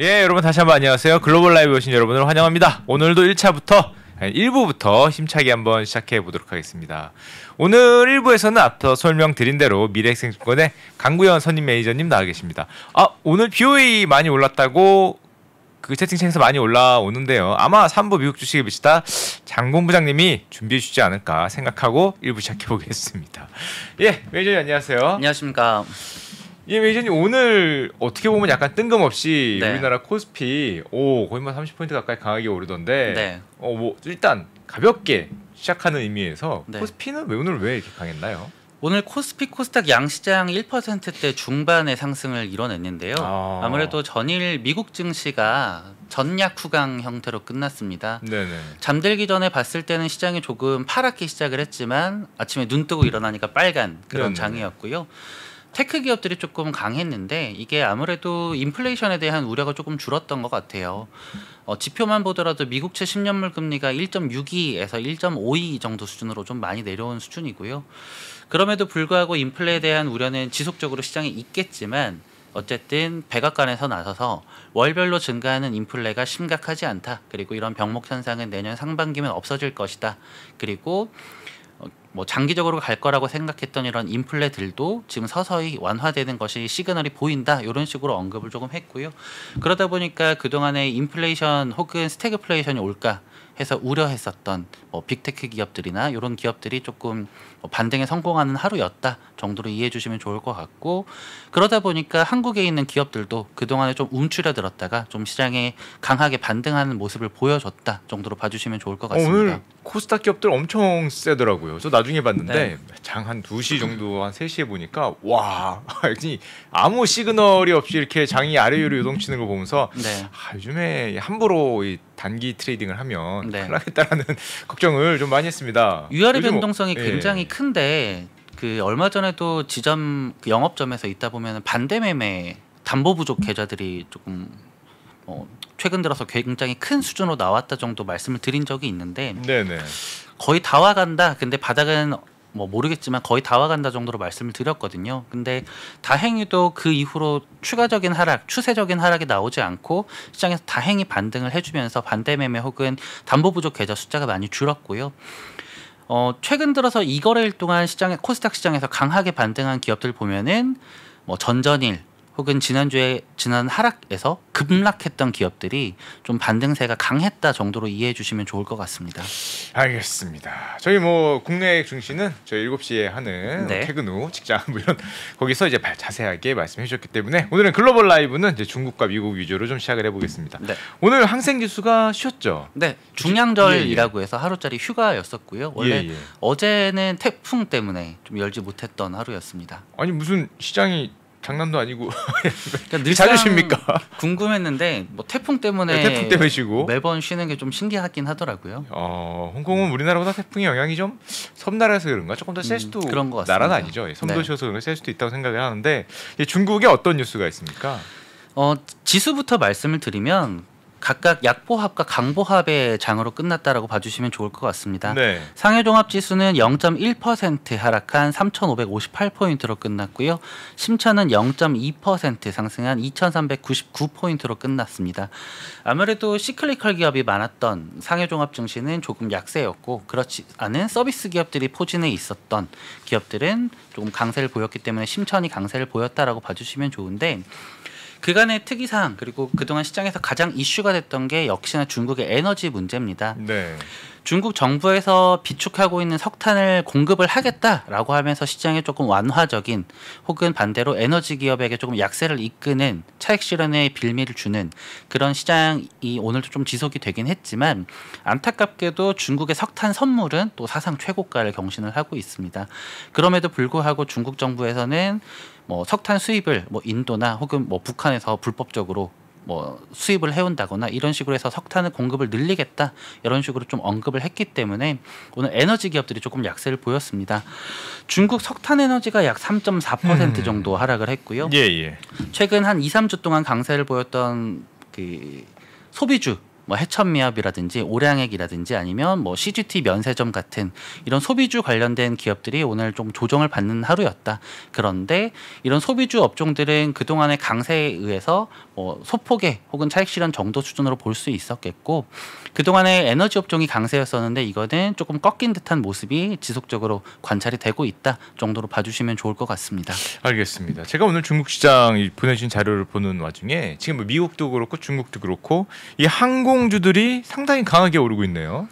예, 여러분 다시 한번 안녕하세요. 글로벌 라이브 오신 여러분을 환영합니다. 오늘도 1차부터 1부부터 힘차게 한번 시작해 보도록 하겠습니다. 오늘 1부에서는 앞서 설명드린 대로 미래생증권의 강구현 선임 매니저님 나와 계십니다. 아, 오늘 BOA 많이 올랐다고 그 채팅창에서 많이 올라오는데요. 아마 3부 미국 주식에 비치다 장공 부장님이 준비해 주지 않을까 생각하고 1부 시작해 보겠습니다. 예, 매니저님 안녕하세요. 안녕하십니까. 예, 메이저님 오늘 어떻게 보면 약간 뜬금없이 네. 우리나라 코스피 오 거의 뭐 30포인트 가까이 강하게 오르던데 네. 어뭐 일단 가볍게 시작하는 의미에서 네. 코스피는 왜 오늘 왜 이렇게 강했나요? 오늘 코스피 코스닥 양시장 1%대 중반의 상승을 이뤄냈는데요. 아. 무래도 전일 미국 증시가 전략 후강 형태로 끝났습니다. 네네. 잠들기 전에 봤을 때는 시장이 조금 파랗게 시작을 했지만 아침에 눈 뜨고 일어나니까 빨간 그런 네네. 장이었고요. 테크 기업들이 조금 강했는데 이게 아무래도 인플레이션에 대한 우려가 조금 줄었던 것 같아요. 어, 지표만 보더라도 미국채 10년물 금리가 1.62에서 1.52 정도 수준으로 좀 많이 내려온 수준이고요. 그럼에도 불구하고 인플레에 대한 우려는 지속적으로 시장에 있겠지만 어쨌든 백악관에서 나서서 월별로 증가하는 인플레가 심각하지 않다. 그리고 이런 병목 현상은 내년 상반기면 없어질 것이다. 그리고 뭐 장기적으로 갈 거라고 생각했던 이런 인플레들도 지금 서서히 완화되는 것이 시그널이 보인다 이런 식으로 언급을 조금 했고요. 그러다 보니까 그동안에 인플레이션 혹은 스태그플레이션이 올까 해서 우려했었던 뭐 빅테크 기업들이나 이런 기업들이 조금 뭐 반등에 성공하는 하루였다 정도로 이해해 주시면 좋을 것 같고 그러다 보니까 한국에 있는 기업들도 그동안에 좀 움츠려들었다가 좀 시장에 강하게 반등하는 모습을 보여줬다 정도로 봐주시면 좋을 것 어, 같습니다. 오늘 코스닥 기업들 엄청 세더라고요. 저 나중에 봤는데 네. 장한 2시 정도 한 3시에 보니까 와 아무 시그널이 없이 이렇게 장이 아래 위로 요동치는 걸 보면서 네. 아, 요즘에 함부로 이 단기 트레이딩을 하면 네. 큰일 나겠다라는 걱정을 좀 많이 했습니다. 유아의 뭐 변동성이 어, 굉장히 큰데 그 얼마 전에도 지점 그 영업점에서 있다 보면 반대 매매 담보 부족 계좌들이 조금 어, 최근 들어서 굉장히 큰 수준으로 나왔다 정도 말씀을 드린 적이 있는데 네네. 거의 다 와간다. 근데 바닥은 뭐 모르겠지만 거의 다 와간다 정도로 말씀을 드렸거든요. 근데 다행히도 그 이후로 추가적인 하락, 추세적인 하락이 나오지 않고 시장에서 다행히 반등을 해주면서 반대 매매 혹은 담보 부족 계좌 숫자가 많이 줄었고요. 어, 최근 들어서 이거래일 동안 시장에 코스닥 시장에서 강하게 반등한 기업들 보면은 뭐 전전일 혹은 지난주에 지난 하락에서 급락했던 기업들이 좀 반등세가 강했다 정도로 이해해 주시면 좋을 것 같습니다. 알겠습니다. 저희 뭐 국내 증시는 저희 7시에 하는 네. 퇴근 후 직장 뭐 이런 거기서 이제 자세하게 말씀해 주셨기 때문에 오늘은 글로벌 라이브는 이제 중국과 미국 위주로 좀 시작을 해 보겠습니다. 네. 오늘 항생 지수가 쉬었죠. 네. 중량절이라고 예, 예. 해서 하루짜리 휴가였었고요. 원래 예예. 예. 어제는 태풍 때문에 좀 열지 못했던 하루였습니다. 아니 무슨 시장이 장난도 아니고 그러니까 자주 십니까 궁금했는데 뭐 태풍 때문에 네, 태풍 때문에 쉬고 매번 쉬는 게 좀 신기하긴 하더라고요. 어, 홍콩은 우리나라보다 태풍의 영향이 좀 섬나라에서 그런가 조금 더셀 음, 수도 그런 것 나라는 아니죠. 섬도시여서 예, 네. 셀 수도 있다고 생각을 하는데 중국에 어떤 뉴스가 있습니까? 어, 지수부터 말씀을 드리면 각각 약보합과 강보합의 장으로 끝났다라고 봐주시면 좋을 것 같습니다. 네. 상해종합 지수는 0.1% 하락한 3,558포인트로 끝났고요. 심차는 0.2% 상승한 2,399포인트로 끝났습니다. 아무래도 시클리컬 기업이 많았던 상해종합 증시는 조금 약세였고 그렇지 않은 서비스 기업들이 포진해 있었던 기업들은 조금 강세를 보였기 때문에 심천이 강세를 보였다라고 봐주시면 좋은데 그간의 특이사항 그리고 그동안 시장에서 가장 이슈가 됐던 게 역시나 중국의 에너지 문제입니다. 네. 중국 정부에서 비축하고 있는 석탄을 공급을 하겠다라고 하면서 시장에 조금 완화적인 혹은 반대로 에너지 기업에게 조금 약세를 이끄는 차익 실현의 빌미를 주는 그런 시장이 오늘도 좀 지속이 되긴 했지만 안타깝게도 중국의 석탄 선물은 또 사상 최고가를 경신을 하고 있습니다. 그럼에도 불구하고 중국 정부에서는 뭐 석탄 수입을 뭐 인도나 혹은 뭐 북한에서 불법적으로 뭐 수입을 해온다거나 이런 식으로 해서 석탄의 공급을 늘리겠다 이런 식으로 좀 언급을 했기 때문에 오늘 에너지 기업들이 조금 약세를 보였습니다. 중국 석탄 에너지가 약 3.4% 음. 정도 하락을 했고요. 예, 예. 최근 한 2, 3주 동안 강세를 보였던 그 소비주 뭐 해천미협이라든지 오량액이라든지 아니면 뭐 CGT 면세점 같은 이런 소비주 관련된 기업들이 오늘 좀 조정을 받는 하루였다. 그런데 이런 소비주 업종들은 그동안의 강세에 의해서 뭐 소폭의 혹은 차익 실현 정도 수준으로 볼 수 있었겠고 그동안의 에너지 업종이 강세였었는데 이거는 조금 꺾인 듯한 모습이 지속적으로 관찰이 되고 있다 정도로 봐주시면 좋을 것 같습니다. 알겠습니다. 제가 오늘 중국 시장 보내주신 자료를 보는 와중에 지금 뭐 미국도 그렇고 중국도 그렇고 이 항공 항공주들이 상당히 강하게 오르고 있네요.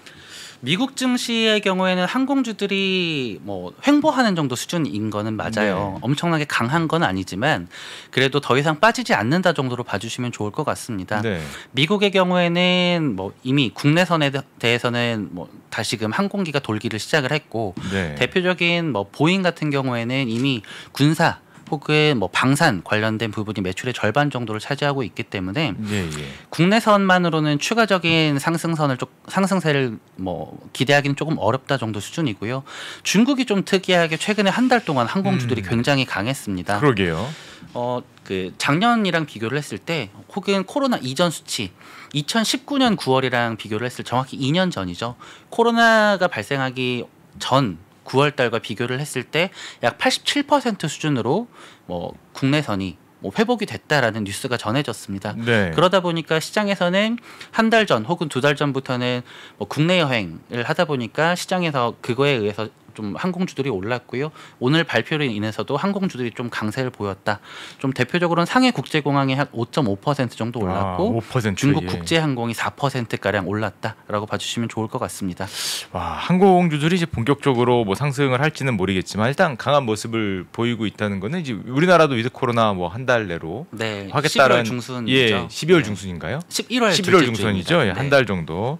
미국 증시의 경우에는 항공주들이 뭐 횡보하는 정도 수준인 거는 맞아요. 네. 엄청나게 강한 건 아니지만 그래도 더 이상 빠지지 않는다 정도로 봐주시면 좋을 것 같습니다. 네. 미국의 경우에는 뭐 이미 국내선에 대해서는 뭐 다시금 항공기가 돌기를 시작을 했고 네. 대표적인 뭐 보잉 같은 경우에는 이미 군사 포그의 뭐 방산 관련된 부분이 매출의 절반 정도를 차지하고 있기 때문에 예, 예. 국내선만으로는 추가적인 상승선을 쪼, 상승세를 뭐 기대하기는 조금 어렵다 정도 수준이고요. 중국이 좀 특이하게 최근에 한 달 동안 항공주들이 음. 굉장히 강했습니다. 그러게요. 어, 그 작년이랑 비교를 했을 때 혹은 코로나 이전 수치 2019년 9월이랑 비교를 했을 정확히 2년 전이죠. 코로나가 발생하기 전 9월 달과 비교를 했을 때 약 87% 수준으로 뭐 국내선이 뭐 회복이 됐다라는 뉴스가 전해졌습니다. 네. 그러다 보니까 시장에서는 한 달 전 혹은 두 달 전부터는 뭐 국내 여행을 하다 보니까 시장에서 그거에 의해서 좀 항공주들이 올랐고요. 오늘 발표로 인해서도 항공주들이 좀 강세를 보였다. 좀 대표적으로는 상해 국제공항이 한5.5% 정도 아, 올랐고 아, 5%, 중국 예. 국제항공이 4% 가량 올랐다라고 봐주시면 좋을 것 같습니다. 와 항공주들이 이제 본격적으로 뭐 상승을 할지는 모르겠지만 일단 강한 모습을 보이고 있다는 거는 이제 우리나라도 위드 코로나 뭐 한 달 내로 네, 하겠다는 11월 중순 예 12월 네. 중순인가요? 11월 11월 중순이죠. 예, 네. 한달 정도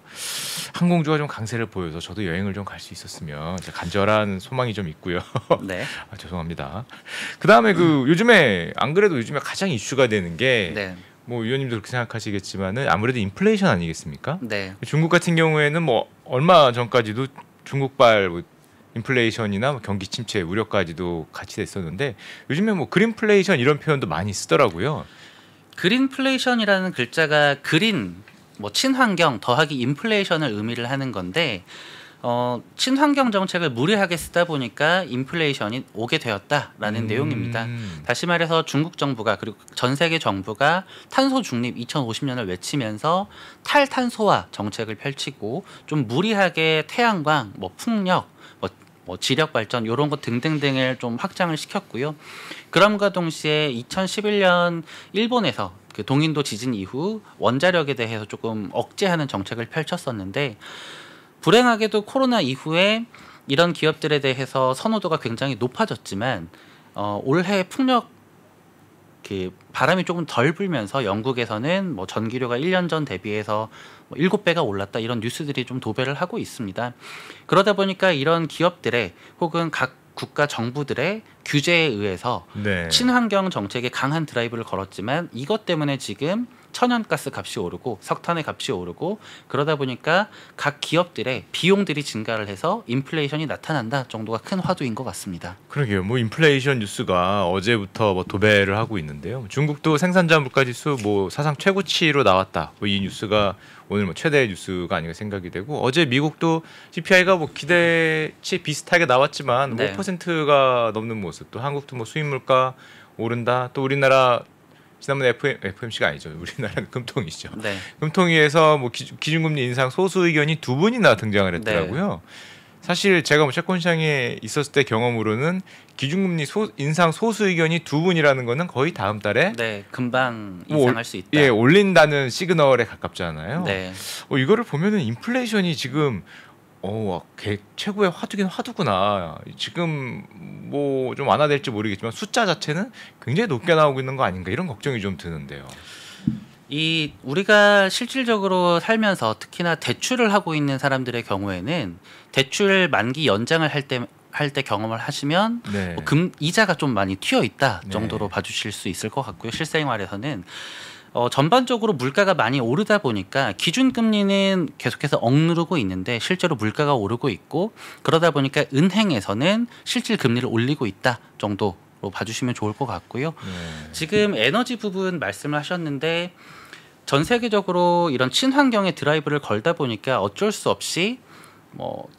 항공주가 좀 강세를 보여서 저도 여행을 좀 갈 수 있었으면 간절. 열한 소망이 좀 있고요. 네. 아, 죄송합니다. 그다음에 그 음. 요즘에 안 그래도 요즘에 가장 이슈가 되는 게 네. 뭐 위원님도 그렇게 생각하시겠지만은 아무래도 인플레이션 아니겠습니까? 네. 중국 같은 경우에는 뭐 얼마 전까지도 중국발 뭐 인플레이션이나 뭐 경기 침체 우려까지도 같이 됐었는데 요즘에 뭐 그린플레이션 이런 표현도 많이 쓰더라고요. 그린플레이션이라는 글자가 그린 뭐 친환경 더하기 인플레이션을 의미를 하는 건데 어, 친환경 정책을 무리하게 쓰다 보니까 인플레이션이 오게 되었다라는 음. 내용입니다. 다시 말해서 중국 정부가 그리고 전 세계 정부가 탄소 중립 2050년을 외치면서 탈탄소화 정책을 펼치고 좀 무리하게 태양광, 뭐 풍력, 뭐, 뭐 지력 발전 이런 것 등등등을 좀 확장을 시켰고요. 그럼과 동시에 2011년 일본에서 그 동인도 지진 이후 원자력에 대해서 조금 억제하는 정책을 펼쳤었는데 불행하게도 코로나 이후에 이런 기업들에 대해서 선호도가 굉장히 높아졌지만 어, 올해 풍력 그 바람이 조금 덜 불면서 영국에서는 뭐 전기료가 1년 전 대비해서 뭐 7배가 올랐다 이런 뉴스들이 좀 도배를 하고 있습니다. 그러다 보니까 이런 기업들의 혹은 각 국가 정부들의 규제에 의해서 네. 친환경 정책에 강한 드라이브를 걸었지만 이것 때문에 지금 천연가스 값이 오르고 석탄의 값이 오르고 그러다 보니까 각 기업들의 비용들이 증가를 해서 인플레이션이 나타난다 정도가 큰 화두인 것 같습니다. 그러게요. 뭐 인플레이션 뉴스가 어제부터 뭐 도배를 하고 있는데요. 뭐 중국도 생산자 물가지수 뭐 사상 최고치로 나왔다. 뭐이 뉴스가 오늘 뭐최대 뉴스가 아닌가 생각이 되고 어제 미국도 CPI가 뭐 기대치 비슷하게 나왔지만 네. 5%가 넘는 모습 또 한국도 뭐 수입 물가 오른다. 또 우리나라 지난번에 FM, FMC가 아니죠. 우리나라는 금통위죠. 네. 금통위에서 뭐 기준, 금리 인상 소수 의견이 두 분이나 등장을 했더라고요. 네. 사실 제가 뭐 채권 시장에 있었을 때 경험으로는 기준금리 소, 인상 소수 의견이 두 분이라는 거는 거의 다음 달에 네, 금방 뭐 인상할 뭐, 수 있다. 예, 올린다는 시그널에 가깝잖아요. 네. 어, 이거를 보면은 인플레이션이 지금 어, 개 최고의 화두긴 화두구나. 지금 뭐좀 완화될지 모르겠지만 숫자 자체는 굉장히 높게 나오고 있는 거 아닌가 이런 걱정이 좀 드는데요. 이 우리가 실질적으로 살면서 특히나 대출을 하고 있는 사람들의 경우에는 대출 만기 연장을 할 때 할 때 경험을 하시면 네. 뭐금 이자가 좀 많이 튀어 있다 네. 정도로 네. 봐주실 수 있을 것 같고요 실생활에서는 어, 전반적으로 물가가 많이 오르다 보니까 기준금리는 계속해서 억누르고 있는데 실제로 물가가 오르고 있고 그러다 보니까 은행에서는 실질 금리를 올리고 있다 정도 로 봐주시면 좋을 것 같고요. 네. 지금 에너지 부분 말씀을 하셨는데 전 세계적으로 이런 친환경의 드라이브를 걸다 보니까 어쩔 수 없이 뭐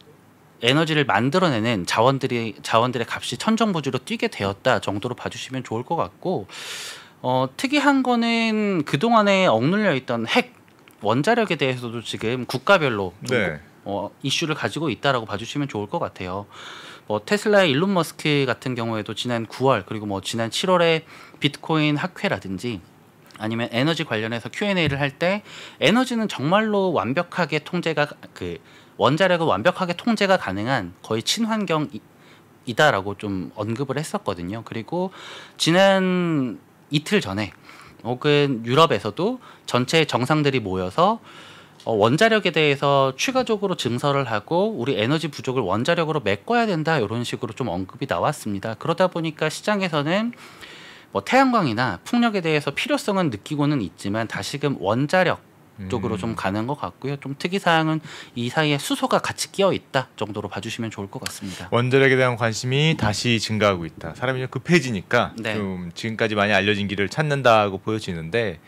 에너지를 만들어내는 자원들이 자원들의 값이 천정부지로 뛰게 되었다 정도로 봐주시면 좋을 것 같고 어, 특이한 거는 그동안에 억눌려 있던 핵 원자력에 대해서도 지금 국가별로 네. 어, 이슈를 가지고 있다라고 봐주시면 좋을 것 같아요. 뭐 테슬라의 일론 머스크 같은 경우에도 지난 9월 그리고 뭐 지난 7월에 비트코인 학회라든지 아니면 에너지 관련해서 Q&A를 할 때 에너지는 정말로 완벽하게 통제가 그 원자력을 완벽하게 통제가 가능한 거의 친환경 이다라고 좀 언급을 했었거든요. 그리고 지난 이틀 전에 혹은 유럽에서도 전체 정상들이 모여서 어, 원자력에 대해서 추가적으로 증설을 하고 우리 에너지 부족을 원자력으로 메꿔야 된다 이런 식으로 좀 언급이 나왔습니다. 그러다 보니까 시장에서는 뭐 태양광이나 풍력에 대해서 필요성은 느끼고는 있지만 다시금 원자력 쪽으로 음. 좀 가는 것 같고요. 좀 특이 사항은 이 사이에 수소가 같이 끼어 있다 정도로 봐주시면 좋을 것 같습니다. 원자력에 대한 관심이 다시 증가하고 있다. 사람이 좀 급해지니까 네. 좀 지금까지 많이 알려진 길을 찾는다고 보여지는데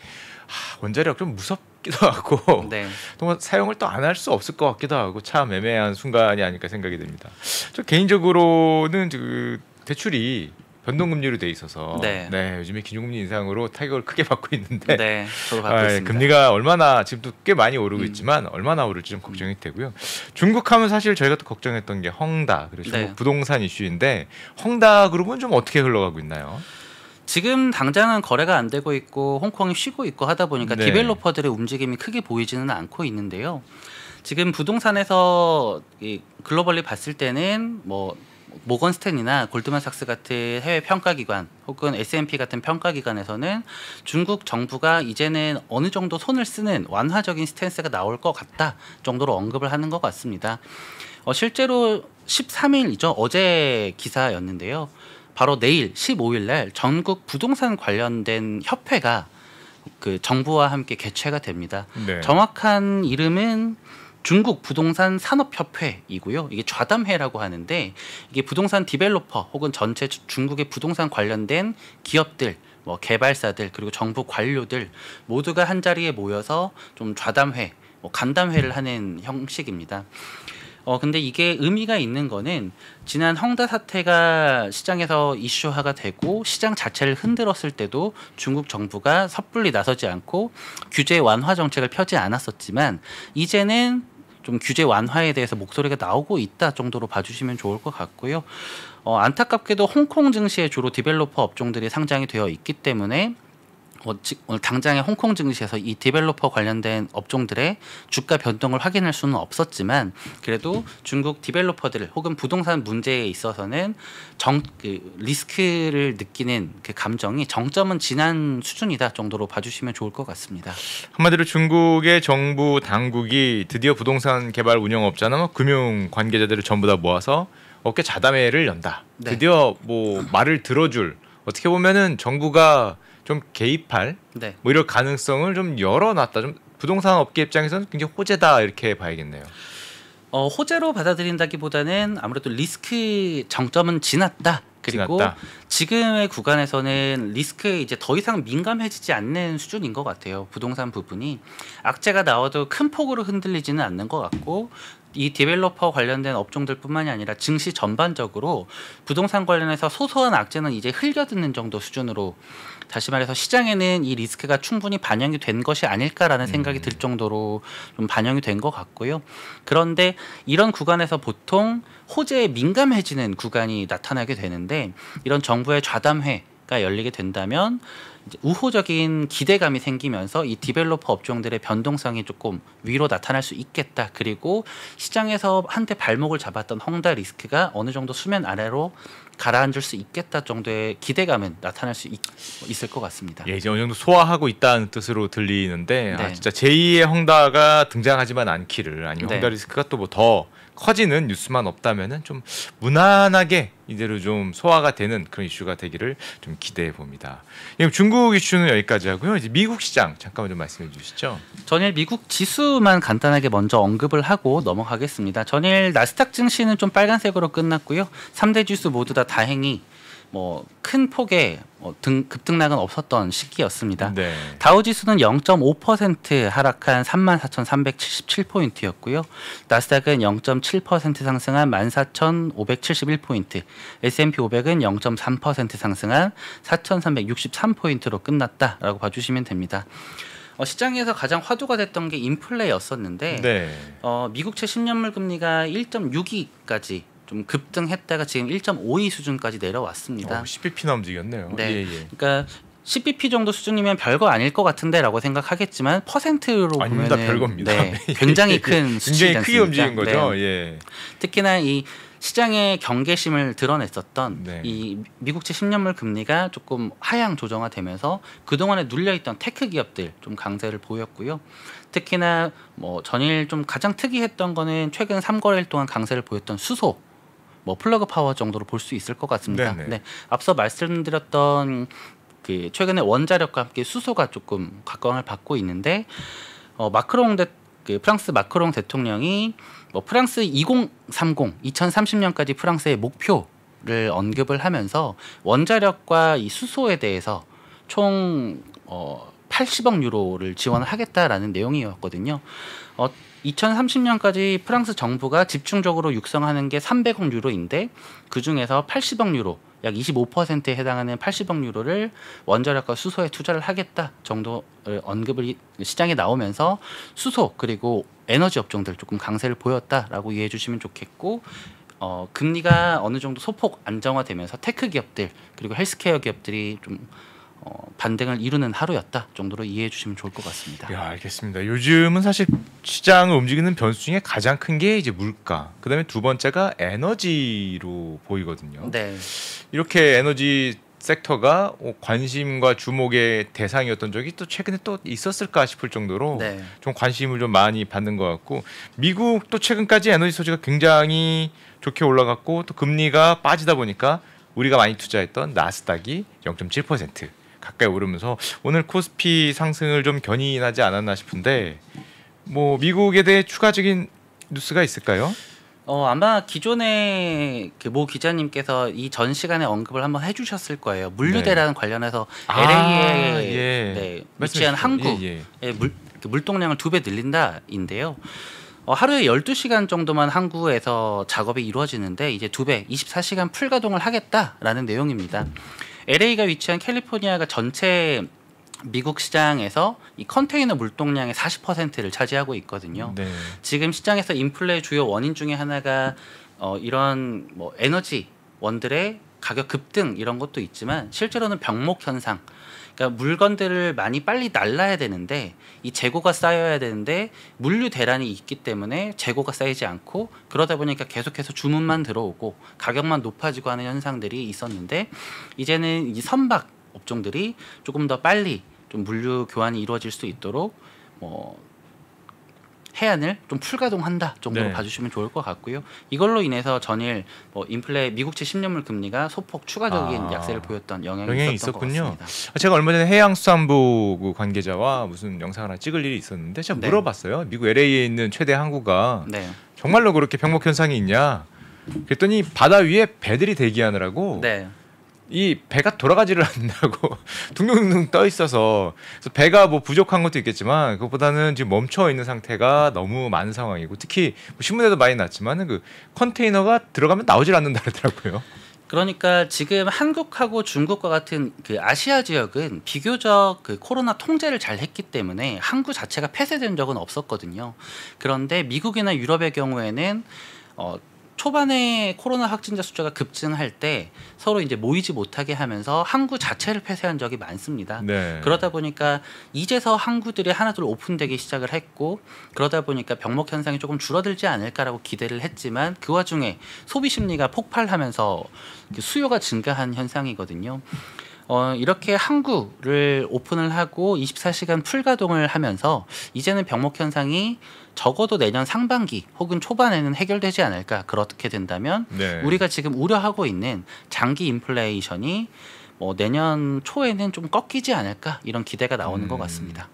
하, 원자력 좀 무섭기도 하고 네. 정말 사용을 또 안 할 수 없을 것 같기도 하고 참 애매한 순간이 아닐까 생각이 듭니다. 저 개인적으로는 그 대출이 변동금리로 돼 있어서 네. 네. 요즘에 기준금리 인상으로 타격을 크게 받고 있는데 네, 저도 받고 아, 예, 있습니다. 금리가 얼마나 지금도 꽤 많이 오르고 음. 있지만 얼마나 오를지 좀 걱정이 음. 되고요. 중국하면 사실 저희가 또 걱정했던 게 헝다 그리고 네. 중국 네. 부동산 이슈인데 헝다 그룹은 좀 어떻게 흘러가고 있나요? 지금 당장은 거래가 안 되고 있고 홍콩이 쉬고 있고 하다 보니까 네. 디벨로퍼들의 움직임이 크게 보이지는 않고 있는데요. 지금 부동산에서 글로벌리 봤을 때는 뭐 모건스탠이나 골드만삭스 같은 해외 평가기관 혹은 S&P 같은 평가기관에서는 중국 정부가 이제는 어느 정도 손을 쓰는 완화적인 스탠스가 나올 것 같다 정도로 언급을 하는 것 같습니다. 어, 실제로 13일이죠. 어제 기사였는데요. 바로 내일 15일 날 전국 부동산 관련된 협회가 그 정부와 함께 개최가 됩니다. 네. 정확한 이름은 중국 부동산 산업협회이고요. 이게 좌담회라고 하는데 이게 부동산 디벨로퍼 혹은 전체 중국의 부동산 관련된 기업들 뭐 개발사들 그리고 정부 관료들 모두가 한 자리에 모여서 좀 좌담회 뭐 간담회를 하는 형식입니다. 어 근데 이게 의미가 있는 거는 지난 헝다 사태가 시장에서 이슈화가 되고 시장 자체를 흔들었을 때도 중국 정부가 섣불리 나서지 않고 규제 완화 정책을 펴지 않았었지만 이제는 좀 규제 완화에 대해서 목소리가 나오고 있다 정도로 봐주시면 좋을 것 같고요. 어, 안타깝게도 홍콩 증시에 주로 디벨로퍼 업종들이 상장이 되어 있기 때문에 어, 오늘 당장에 홍콩 증시에서 이 디벨로퍼 관련된 업종들의 주가 변동을 확인할 수는 없었지만 그래도 중국 디벨로퍼들 혹은 부동산 문제에 있어서는 정그 리스크를 느끼는 그 감정이 정점은 지난 수준이다 정도로 봐주시면 좋을 것 같습니다. 한마디로 중국의 정부 당국이 드디어 부동산 개발 운영업자나 뭐 금융 관계자들을 전부 다 모아서 어깨 자담회를 연다. 네. 드디어 뭐 말을 들어줄 어떻게 보면은 정부가 좀 개입할 네. 뭐 이럴 가능성을 좀 열어놨다. 좀 부동산 업계 입장에서는 굉장히 호재다 이렇게 봐야겠네요. 어, 호재로 받아들인다기보다는 아무래도 리스크 정점은 지났다. 그리고 지났다. 지금의 구간에서는 리스크에 이제 더 이상 민감해지지 않는 수준인 것 같아요. 부동산 부분이 악재가 나와도 큰 폭으로 흔들리지는 않는 것 같고 이 디벨로퍼 관련된 업종들뿐만이 아니라 증시 전반적으로 부동산 관련해서 소소한 악재는 이제 흘려듣는 정도 수준으로 다시 말해서 시장에는 이 리스크가 충분히 반영이 된 것이 아닐까라는 생각이 음. 들 정도로 좀 반영이 된 것 같고요. 그런데 이런 구간에서 보통 호재에 민감해지는 구간이 나타나게 되는데 이런 정부의 좌담회가 열리게 된다면 우호적인 기대감이 생기면서 이 디벨로퍼 업종들의 변동성이 조금 위로 나타날 수 있겠다. 그리고 시장에서 한때 발목을 잡았던 헝다 리스크가 어느 정도 수면 아래로 가라앉을 수 있겠다 정도의 기대감은 나타날 수 있, 을것 같습니다. 예, 이제 어느 정도 소화하고 있다는 뜻으로 들리는데 아, 네. 아, 진짜 제2의 헝다가 등장하지만 않기를 아니면 네. 헝다 리스크가 또뭐더 커지는 뉴스만 없다면은 좀 무난하게 이대로 좀 소화가 되는 그런 이슈가 되기를 좀 기대해 봅니다. 예, 중국 이슈는 여기까지 하고요. 이제 미국 시장 잠깐만 좀 말씀해 주시죠. 전일 미국 지수만 간단하게 먼저 언급을 하고 넘어가겠습니다. 전일 나스닥 증시는 좀 빨간색으로 끝났고요. 3대 지수 모두 다 다행히 뭐큰 폭의 뭐 등 급등락은 없었던 시기였습니다. 네. 다우지수는 0.5% 하락한 34,377포인트였고요. 나스닥은 0.7% 상승한 14,571포인트, S&P 500은 0.3% 상승한 4,363포인트로 끝났다라고 봐주시면 됩니다. 어, 시장에서 가장 화두가 됐던 게 인플레였었는데 네. 어, 미국 채 10년물 금리가 1.62까지 좀 급등했다가 지금 1.52 수준까지 내려왔습니다. 어, CPP나 움직였네요. 네. 예, 예. 그러니까 CPP 정도 수준이면 별거 아닐 것 같은데라고 생각하겠지만 퍼센트로 보면 별겁니다. 네, 예, 굉장히 예. 큰 수준이 굉장히 크게 움직인 거죠. 네. 예. 특히나 이 시장의 경계심을 드러냈었던 네. 이 미국채 10년물 금리가 조금 하향 조정화되면서 그동안에 눌려있던 테크 기업들 좀 강세를 보였고요. 특히나 뭐 전일 좀 가장 특이했던 거는 최근 3거래일 동안 강세를 보였던 수소 뭐 플러그 파워 정도로 볼 수 있을 것 같습니다. 네네. 네, 앞서 말씀드렸던 그 최근에 원자력과 함께 수소가 조금 각광을 받고 있는데 어, 마크롱 대, 그 프랑스 마크롱 대통령이 뭐 프랑스 2030, 2030년까지 프랑스의 목표를 언급을 하면서 원자력과 이 수소에 대해서 총 어, 80억 유로를 지원하겠다라는 내용이었거든요. 어, 2030년까지 프랑스 정부가 집중적으로 육성하는 게 300억 유로인데 그 중에서 80억 유로 약 25%에 해당하는 80억 유로를 원자력과 수소에 투자를 하겠다 정도 를 언급을 시장에 나오면서 수소 그리고 에너지 업종들 조금 강세를 보였다라고 이해해 주시면 좋겠고 어, 금리가 어느 정도 소폭 안정화되면서 테크 기업들 그리고 헬스케어 기업들이 좀 어, 반등을 이루는 하루였다 정도로 이해해 주시면 좋을 것 같습니다. 야, 알겠습니다. 요즘은 사실 시장을 움직이는 변수 중에 가장 큰 게 이제 물가, 그다음에 두 번째가 에너지로 보이거든요. 네. 이렇게 에너지 섹터가 어, 관심과 주목의 대상이었던 적이 또 최근에 또 있었을까 싶을 정도로 네. 좀 관심을 좀 많이 받는 것 같고 미국 또 최근까지 에너지 소재가 굉장히 좋게 올라갔고 또 금리가 빠지다 보니까 우리가 많이 투자했던 나스닥이 0.7% 가까이 오르면서 오늘 코스피 상승을 좀 견인하지 않았나 싶은데 뭐 미국에 대해 추가적인 뉴스가 있을까요? 어 아마 기존에 그모 기자님께서 이 전 시간에 언급을 한번 해주셨을 거예요. 물류대란 네. 관련해서 아, LA에 예. 네, 위치한 한국의 예, 예. 물, 그 물동량을 두 배 늘린다인데요. 어, 하루에 12시간 정도만 항구에서 작업이 이루어지는데 이제 두 배, 24시간 풀 가동을 하겠다라는 내용입니다. LA가 위치한 캘리포니아가 전체 미국 시장에서 이 컨테이너 물동량의 40%를 차지하고 있거든요. 네. 지금 시장에서 인플레의 주요 원인 중에 하나가 어, 이런 뭐 에너지 원들의 가격 급등 이런 것도 있지만 실제로는 병목 현상 그러니까 물건들을 많이 빨리 날라야 되는데 이 재고가 쌓여야 되는데 물류 대란이 있기 때문에 재고가 쌓이지 않고 그러다 보니까 계속해서 주문만 들어오고 가격만 높아지고 하는 현상들이 있었는데 이제는 이 선박 업종들이 조금 더 빨리 좀 물류 교환이 이루어질 수 있도록 뭐 해안을 좀 풀가동한다 정도로 네. 봐주시면 좋을 것 같고요. 이걸로 인해서 전일 뭐 인플레 미국채 10년물 금리가 소폭 추가적인 아, 약세를 보였던 영향이, 영향이 있었군요. 제가 얼마 전에 해양수산부 그 관계자와 무슨 영상 하나 찍을 일이 있었는데 제가 네. 물어봤어요. 미국 LA에 있는 최대 항구가 네. 정말로 그렇게 병목 현상이 있냐? 그랬더니 바다 위에 배들이 대기하느라고 네. 이 배가 돌아가지를 않는다고 둥둥둥 떠 있어서 그래서 배가 뭐 부족한 것도 있겠지만 그것보다는 지금 멈춰 있는 상태가 너무 많은 상황이고 특히 뭐 신문에도 많이 났지만 그 컨테이너가 들어가면 나오질 않는다 그러더라고요. 그러니까 지금 한국하고 중국과 같은 그 아시아 지역은 비교적 그 코로나 통제를 잘 했기 때문에 항구 자체가 폐쇄된 적은 없었거든요. 그런데 미국이나 유럽의 경우에는 어 초반에 코로나 확진자 숫자가 급증할 때 서로 이제 모이지 못하게 하면서 항구 자체를 폐쇄한 적이 많습니다. 네. 그러다 보니까 이제서 항구들이 하나둘 오픈되기 시작을 했고 그러다 보니까 병목 현상이 조금 줄어들지 않을까라고 기대를 했지만 그 와중에 소비 심리가 폭발하면서 그 수요가 증가한 현상이거든요. 어, 이렇게 항구를 오픈을 하고 24시간 풀가동을 하면서 이제는 병목 현상이 적어도 내년 상반기 혹은 초반에는 해결되지 않을까 그렇게 된다면 네. 우리가 지금 우려하고 있는 장기 인플레이션이 뭐 내년 초에는 좀 꺾이지 않을까 이런 기대가 나오는 음. 것 같습니다.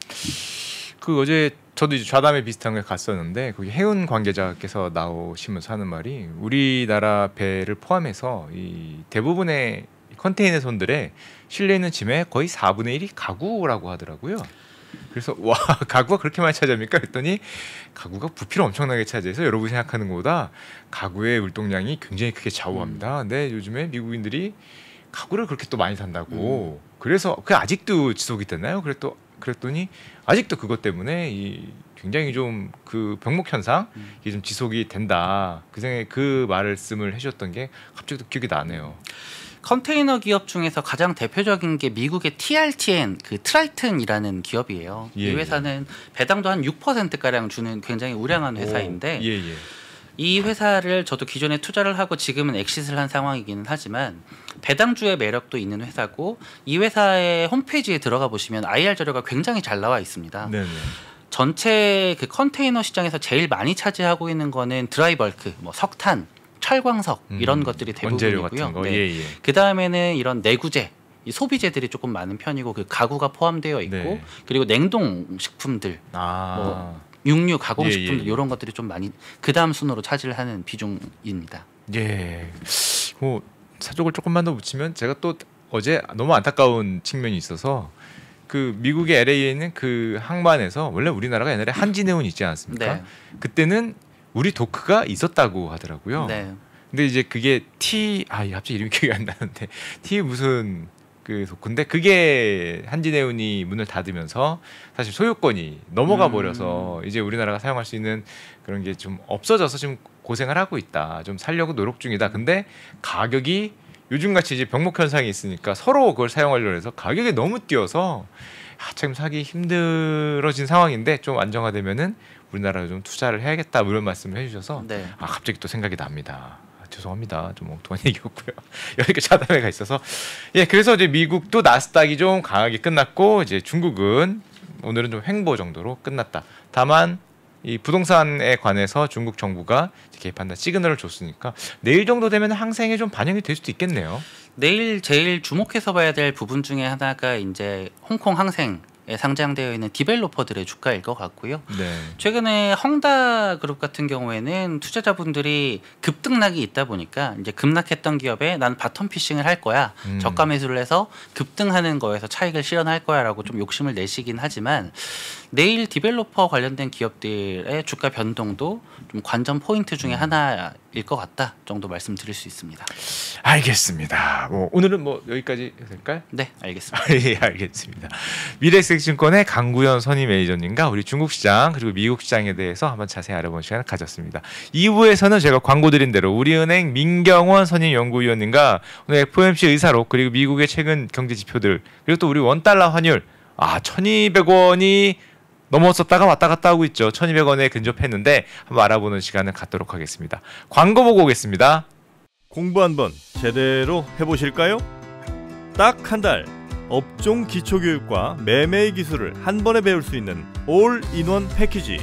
그 어제 저도 이제 좌담회 비슷한 걸 갔었는데 거기 해운 관계자께서 나오시면서 하는 말이 우리나라 배를 포함해서 이 대부분의 컨테이너 손들에 실내 있는 짐의 거의 4분의 1이 가구라고 하더라고요. 그래서 와 가구가 그렇게 많이 차지합니까? 그랬더니 가구가 부피를 엄청나게 차지해서 여러분 생각하는 것보다 가구의 물동량이 굉장히 크게 좌우합니다. 음. 근데 요즘에 미국인들이 가구를 그렇게 또 많이 산다고 음. 그래서 그 아직도 지속이 됐나요? 그랬더 그랬더니 아직도 그것 때문에 이 굉장히 좀 그 병목 현상 음. 이게 좀 지속이 된다 그 생에 그 말씀을 해주셨던 게 갑자기 또 기억이 나네요. 컨테이너 기업 중에서 가장 대표적인 게 미국의 TRTN 그 트라이튼이라는 기업이에요. 예, 이 예. 회사는 배당도 한 6% 가량 주는 굉장히 우량한 회사인데 오, 예, 예. 이 회사를 저도 기존에 투자를 하고 지금은 엑시스를 한 상황이기는 하지만 배당주의 매력도 있는 회사고 이 회사의 홈페이지에 들어가 보시면 IR 자료가 굉장히 잘 나와 있습니다. 네, 네 전체 그 컨테이너 시장에서 제일 많이 차지하고 있는 거는 드라이벌크, 뭐 석탄, 철광석 이런 음, 것들이 대부분이고요. 네. 예, 예. 그 다음에는 이런 내구재 이 소비재들이 조금 많은 편이고 그 가구가 포함되어 있고 네. 그리고 냉동 식품들 아. 뭐 육류 가공 예, 예, 식품들 예, 이런 것들이 좀 많이 그 다음 순으로 차지하는 비중입니다. 예. 뭐 사족을 조금만 더 붙이면 제가 또 어제 너무 안타까운 측면이 있어서 그 미국의 LA에 있는 그 항만에서 원래 우리나라가 옛날에 한진해운 있지 않습니까? 네. 그때는 우리 도크가 있었다고 하더라고요. 네. 근데 이제 그게 T 아 갑자기 이름이 기억이 안 나는데 T 무슨 그 도크인데 그게 한진해운이 문을 닫으면서 사실 소유권이 넘어가 음. 버려서 이제 우리나라가 사용할 수 있는 그런 게 좀 없어져서 지금 고생을 하고 있다. 좀 살려고 노력 중이다. 근데 가격이 요즘같이 이제 병목 현상이 있으니까 서로 그걸 사용하려고 해서 가격이 너무 뛰어서 아, 참 사기 힘들어진 상황인데 좀 안정화되면은 우리나라에 좀 투자를 해야겠다 뭐 이런 말씀을 해주셔서 네. 아 갑자기 또 생각이 납니다. 아, 죄송합니다. 좀 엉뚱한 얘기였고요. 여기가 자담회가 있어서 예 그래서 이제 미국도 나스닥이 좀 강하게 끝났고 이제 중국은 오늘은 좀 횡보 정도로 끝났다. 다만 이 부동산에 관해서 중국 정부가 개입한다 시그널을 줬으니까 내일 정도 되면 항생에 좀 반영이 될 수도 있겠네요. 내일 제일 주목해서 봐야 될 부분 중에 하나가 이제 홍콩 항생 예, 상장되어 있는 디벨로퍼들의 주가일 것 같고요. 네. 최근에 헝다 그룹 같은 경우에는 투자자분들이 급등락이 있다 보니까 이제 급락했던 기업에 난 바텀 피싱을 할 거야. 음. 저가 매수를 해서 급등하는 거에서 차익을 실현할 거야라고 좀 욕심을 내시긴 하지만 내일 디벨로퍼 관련된 기업들의 주가 변동도 좀 관전 포인트 중에 음. 하나 일것 같다 정도 말씀드릴 수 있습니다. 알겠습니다. 뭐 오늘은 뭐 여기까지 될까요? 네, 알겠습니다. 아, 예, 알겠습니다. 미래엑증권의 강구현 선임 매니저님과 우리 중국 시장 그리고 미국 시장에 대해서 한번 자세히 알아본 시간을 가졌습니다. 2부에서는 제가 광고 드린 대로 우리은행 민경원 선임 연구위원님과 오늘 FOMC 의사로 그리고 미국의 최근 경제 지표들 그리고 또 우리 원달러 환율 아 1,200원이 넘어섰다가 왔다 갔다 하고 있죠. 1200원에 근접했는데 한번 알아보는 시간을 갖도록 하겠습니다. 광고 보고 오겠습니다. 공부 한번 제대로 해보실까요? 딱 한 달 업종 기초교육과 매매의 기술을 한 번에 배울 수 있는 올인원 패키지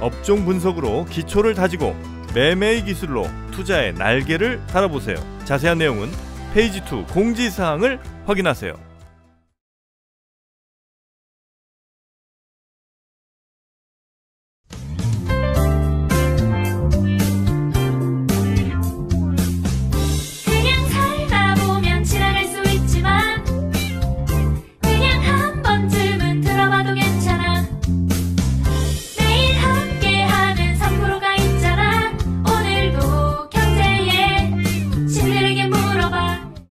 업종 분석으로 기초를 다지고 매매의 기술로 투자의 날개를 달아보세요. 자세한 내용은 페이지 2 공지사항을 확인하세요.